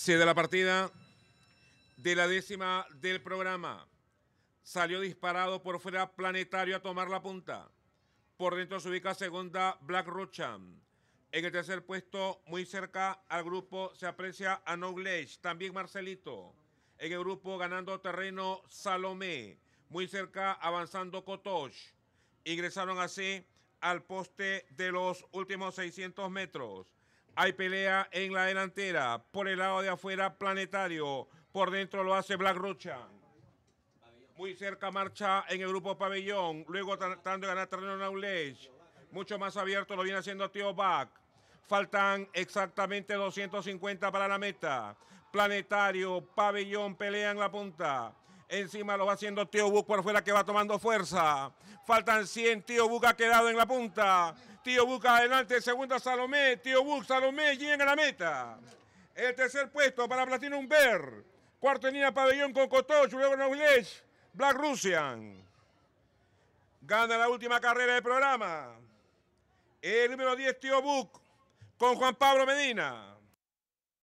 Se de la partida de la décima del programa. Salió disparado por fuera Planetario a tomar la punta. Por dentro se ubica segunda Black Rocha En el tercer puesto, muy cerca al grupo, se aprecia a Noglech, también Marcelito. En el grupo, ganando terreno, Salomé. Muy cerca, avanzando Kotosh. Ingresaron así al poste de los últimos 600 metros. Hay pelea en la delantera. Por el lado de afuera, Planetario. Por dentro lo hace Black Rocha. Muy cerca marcha en el grupo Pabellón. Luego tratando de ganar terreno Naulech. Mucho más abierto lo viene haciendo Tío Back. Faltan exactamente 250 para la meta. Planetario, Pabellón pelean la punta. Encima lo va haciendo Tío Bu por fuera que va tomando fuerza. Faltan 100. Tío Buc ha quedado en la punta. Tío Buc adelante. Segunda Salomé. Tío Buc, Salomé llega a la meta. El tercer puesto para Platino Bear. Cuarto en línea pabellón con Cotoch. Luego Naulesh. Black Russian. Gana la última carrera del programa. El número 10, Tío Buc, con Juan Pablo Medina.